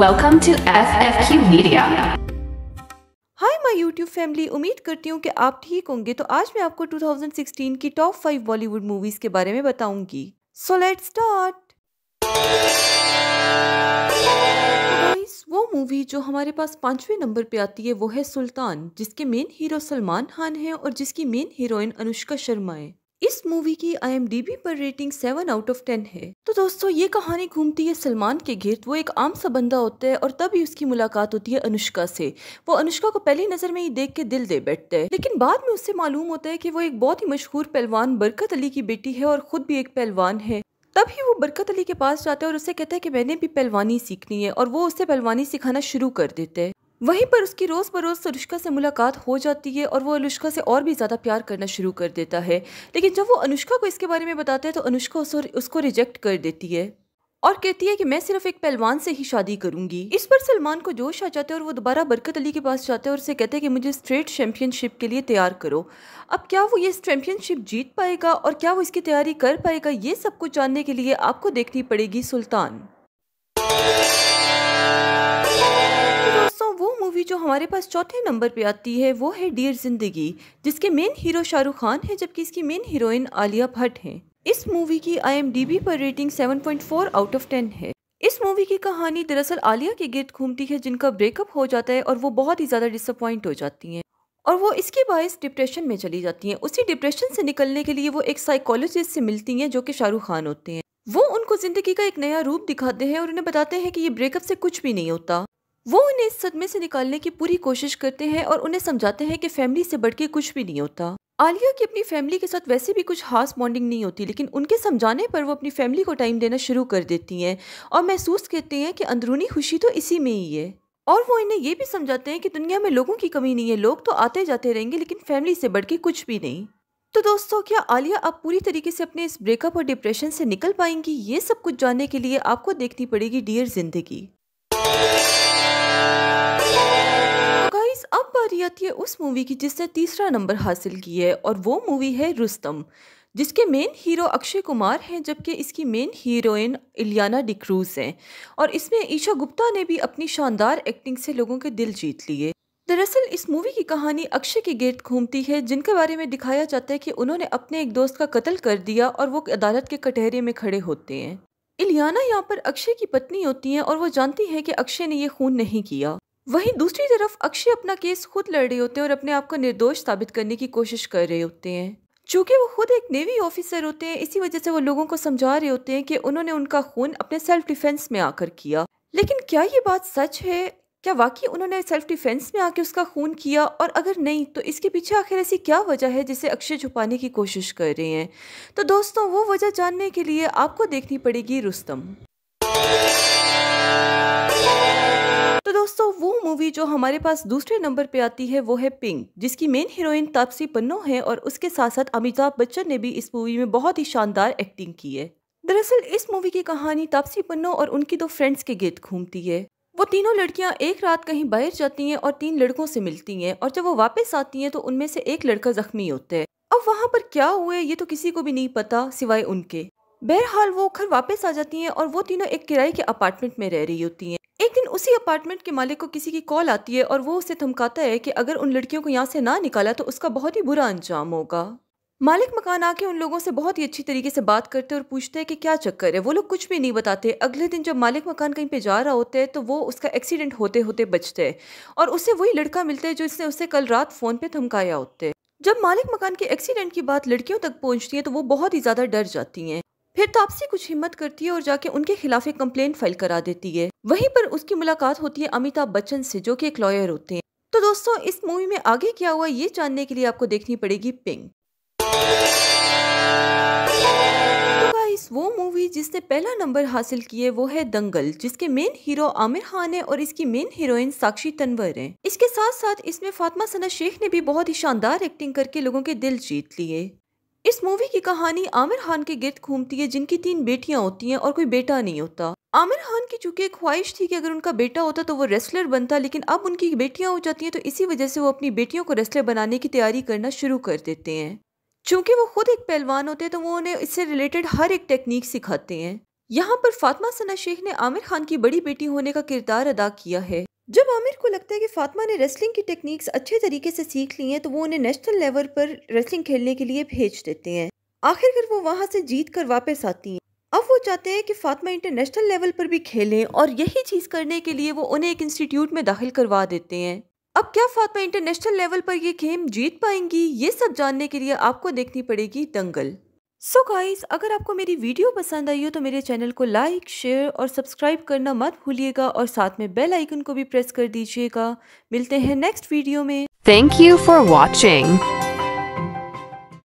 Welcome to FFQ Media. Hi my YouTube family उम्मीद करती हूँ कि आप ठीक होंगे तो आज मैं आपको 2016 की टॉप फाइव बॉलीवुड मूवीज के बारे में बताऊंगी सो लेट स्टार्ट वो मूवी जो हमारे पास पांचवें नंबर पे आती है वो है सुल्तान जिसके मेन हीरो सलमान खान हैं और जिसकी मेन हीरोइन अनुष्का शर्मा है इस मूवी की आई पर rating seven out of ten है तो दोस्तों ये कहानी घूमती है सलमान के गिर्द वो एक आम सा बंदा होता है और तभी उसकी मुलाकात होती है अनुष्का से वो अनुष्का को पहली नजर में ही देख के दिल दे बैठता है लेकिन बाद में उससे मालूम होता है कि वो एक बहुत ही मशहूर पहलवान बरकत अली की बेटी है और खुद भी एक पहलवान है तभी वो बरकत अली के पास जाता है और उसे कहता है कि मैंने भी पहलवानी सीखनी है और वो उसे पहलवानी सिखाना शुरू कर देते हैं वहीं पर उसकी रोज़ बरोज़ अनुष्का से मुलाकात हो जाती है और वो अनुष्का से और भी ज़्यादा प्यार करना शुरू कर देता है लेकिन जब वो अनुष्का को इसके बारे में बताता है तो अनुष्का उसको रिजेक्ट कर देती है और कहती है कि मैं सिर्फ एक पहलवान से ही शादी करूंगी इस पर सलमान को जोश आ जाता है और वो दोबारा बरकत अली के पास जाते हैं और उसे कहते हैं कि मुझे स्ट्रेट चैम्पियनशिप के लिए तैयार करो अब क्या वो ये चैम्पियनशिप जीत पाएगा और क्या वो इसकी तैयारी कर पाएगा ये सब कुछ जानने के लिए आपको देखनी पड़ेगी सुल्तान मूवी जो हमारे पास चौथे नंबर पे आती है वो है डियर जिंदगी जिसके मेन हीरो शाहरुख खान है जबकि इसकी मेन हीरोइन आलिया भट्ट है इस मूवी की आईएमडीबी पर रेटिंग 7.4 आउट ऑफ 10 है इस मूवी की कहानी दरअसल आलिया के गिर्द घूमती है जिनका ब्रेकअप हो जाता है और वो बहुत ही ज़्यादा डिसअपॉइंट हो जाती है और वो इसके बायस डिप्रेशन में चली जाती हैं उसी डिप्रेशन से निकलने के लिए वो एक साइकोलॉजिस्ट से मिलती हैं जो कि शाहरुख खान होते हैं वो उनको ज़िंदगी का एक नया रूप दिखाते हैं और उन्हें बताते हैं कि ये ब्रेकअप से कुछ भी नहीं होता वो उन्हें इस सदमे से निकालने की पूरी कोशिश करते हैं और उन्हें समझाते हैं कि फैमिली से बढ़ के कुछ भी नहीं होता आलिया की अपनी फैमिली के साथ वैसे भी कुछ खास बॉन्डिंग नहीं होती लेकिन उनके समझाने पर वो अपनी फैमिली को टाइम देना शुरू कर देती हैं और महसूस करते हैं कि अंदरूनी खुशी तो इसी में ही है और वो इन्हें ये भी समझाते हैं कि दुनिया में लोगों की कमी नहीं है लोग तो आते जाते रहेंगे लेकिन फैमिली से बढ़ के कुछ भी नहीं तो दोस्तों क्या आलिया आप पूरी तरीके से अपने इस ब्रेकअप और डिप्रेशन से निकल पाएंगी ये सब कुछ जानने के लिए आपको देखनी पड़ेगी डियर जिंदगी रियत उस मूवी की जिसने तीसरा नंबर हासिल की है और वो मूवी है रुस्तम जिसके मेन हीरो अक्षय कुमार हैं जबकि इसकी मेन हीरोइन इलियाना डिक्रूज हैं और इसमें ईशा गुप्ता ने भी अपनी शानदार एक्टिंग से लोगों के दिल जीत लिए दरअसल इस मूवी की कहानी अक्षय के गेट घूमती है जिनके बारे में दिखाया जाता है कि उन्होंने अपने एक दोस्त का कत्ल कर दिया और वो अदालत के कटहरे में खड़े होते हैं इलियाना यहाँ पर अक्षय की पत्नी होती हैं और वो जानती हैं कि अक्षय ने ये खून नहीं किया वहीं दूसरी तरफ अक्षय अपना केस खुद लड़ रहे होते हैं और अपने आप को निर्दोष साबित करने की कोशिश कर रहे होते हैं चूंकि वो खुद एक नेवी ऑफिसर होते हैं इसी वजह से वो लोगों को समझा रहे होते हैं कि उन्होंने उनका खून अपने सेल्फ डिफेंस में आकर किया लेकिन क्या ये बात सच है क्या वाकई उन्होंने सेल्फ डिफेंस में आके उसका खून किया और अगर नहीं तो इसके पीछे आखिर ऐसी क्या वजह है जिसे अक्षय छुपाने की कोशिश कर रहे हैं तो दोस्तों वो वजह जानने के लिए आपको देखनी पड़ेगी रुस्तम दोस्तों वो मूवी जो हमारे पास दूसरे नंबर पे आती है वो है पिंक जिसकी मेन हीरोइन तापसी पन्नो है और उसके साथ साथ अमिताभ बच्चन ने भी इस मूवी में बहुत ही शानदार एक्टिंग की है दरअसल इस मूवी की कहानी तापसी पन्नो और उनकी दो फ्रेंड्स के गेट घूमती है वो तीनों लड़कियां एक रात कहीं बाहर जाती हैं और तीन लड़कों से मिलती हैं और जब वो वापस आती हैं तो उनमें से एक लड़का जख्मी होता है अब वहाँ पर क्या हुए ये तो किसी को भी नहीं पता सिवाय उनके बहरहाल वो घर वापस आ जाती हैं और वो तीनों एक किराए के अपार्टमेंट में रह रही होती हैं एक दिन उसी अपार्टमेंट के मालिक को किसी की कॉल आती है और वो उसे धमकाता है कि अगर उन लड़कियों को यहाँ से ना निकाला तो उसका बहुत ही बुरा अंजाम होगा मालिक मकान आके उन लोगों से बहुत ही अच्छी तरीके से बात करते और पूछते हैं कि क्या चक्कर है वो लोग कुछ भी नहीं बताते अगले दिन जब मालिक मकान कहीं पे जा रहा होता है तो वो उसका एक्सीडेंट होते होते बचते हैं और उसे वही लड़का मिलता है जो इसने उसे कल रात फ़ोन पे धमकाया होते है जब मालिक मकान के एक्सीडेंट की बात लड़कियों तक पहुंचती है तो वो बहुत ही ज़्यादा डर जाती हैं फिर तापसी तो कुछ हिम्मत करती है और जाके उनके खिलाफ एक कम्प्लेन फाइल करा देती है वहीं पर उसकी मुलाकात होती है अमिताभ बच्चन से जो कि एक लॉयर होते हैं तो दोस्तों इस मूवी में आगे क्या हुआ ये जानने के लिए आपको देखनी पड़ेगी पिंग तो वो मूवी जिसने पहला नंबर हासिल किए वो है दंगल जिसके मेन हीरो आमिर खान है और इसकी मेन हीरोइन साक्षी तनवर है इसके साथ साथ इसमें फातिमा सना शेख ने भी बहुत ही शानदार एक्टिंग करके लोगों के दिल जीत लिए इस मूवी की कहानी आमिर खान के गिर्द घूमती है जिनकी तीन बेटियां होती हैं और कोई बेटा नहीं होता आमिर खान की चूंकि एक ख्वाहिश थी कि अगर उनका बेटा होता तो वो रेसलर बनता लेकिन अब उनकी बेटियां हो जाती हैं तो इसी वजह से वो अपनी बेटियों को रेसलर बनाने की तैयारी करना शुरू कर देते हैं चूंकि वो खुद एक पहलवान होते हैं तो वो उन्हें इससे रिलेटेड हर एक टेक्निक सिखाते हैं यहाँ पर फातमा सना शेख ने आमिर खान की बड़ी बेटी होने का किरदार अदा किया है जब आमिर को लगता है कि फातिमा ने रेसलिंग की टेक्निक्स अच्छे तरीके से सीख ली हैं तो वो उन्हें नेशनल लेवल पर रेसलिंग खेलने के लिए भेज देते हैं आखिरकार वो वहाँ से जीत कर वापस आती हैं अब वो चाहते हैं कि फातिमा इंटरनेशनल लेवल पर भी खेलें और यही चीज़ करने के लिए वो उन्हें एक इंस्टीट्यूट में दाखिल करवा देते हैं अब क्या फातिमा इंटरनेशनल लेवल पर यह गेम जीत पाएंगी ये सब जानने के लिए आपको देखनी पड़ेगी दंगल सो so गाइस अगर आपको मेरी वीडियो पसंद आई हो तो मेरे चैनल को लाइक शेयर और सब्सक्राइब करना मत भूलिएगा और साथ में बेल आइकन को भी प्रेस कर दीजिएगा मिलते हैं नेक्स्ट वीडियो में थैंक यू फॉर वॉचिंग